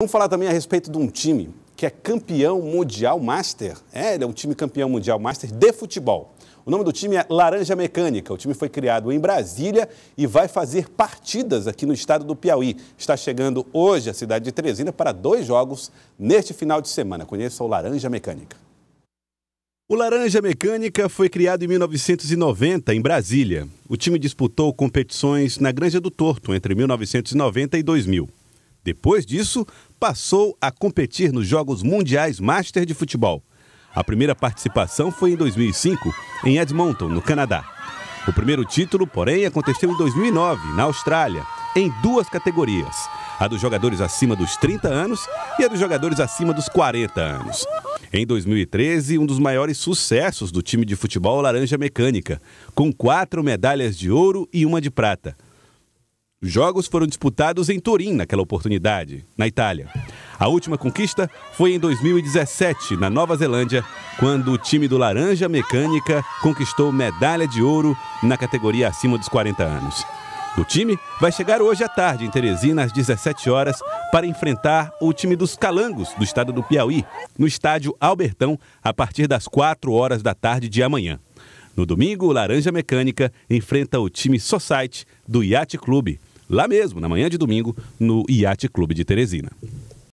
Vamos falar também a respeito de um time que é campeão mundial master. É, ele é um time campeão mundial master de futebol. O nome do time é Laranja Mecânica. O time foi criado em Brasília e vai fazer partidas aqui no estado do Piauí. Está chegando hoje à cidade de Teresina para dois jogos neste final de semana. Conheça o Laranja Mecânica. O Laranja Mecânica foi criado em 1990 em Brasília. O time disputou competições na Granja do Torto entre 1990 e 2000. Depois disso, passou a competir nos Jogos Mundiais Master de Futebol. A primeira participação foi em 2005, em Edmonton, no Canadá. O primeiro título, porém, aconteceu em 2009, na Austrália, em duas categorias: a dos jogadores acima dos 30 anos e a dos jogadores acima dos 40 anos. Em 2013, um dos maiores sucessos do time de futebol Laranja Mecânica, com quatro medalhas de ouro e uma de prata. Os jogos foram disputados em Turim naquela oportunidade, na Itália. A última conquista foi em 2017, na Nova Zelândia, quando o time do Laranja Mecânica conquistou medalha de ouro na categoria acima dos 40 anos. O time vai chegar hoje à tarde em Teresina, às 17 horas, para enfrentar o time dos Calangos, do estado do Piauí, no estádio Albertão, a partir das 4 horas da tarde de amanhã. No domingo, o Laranja Mecânica enfrenta o time Society do Yacht Clube, lá mesmo, na manhã de domingo, no Iate Clube de Teresina.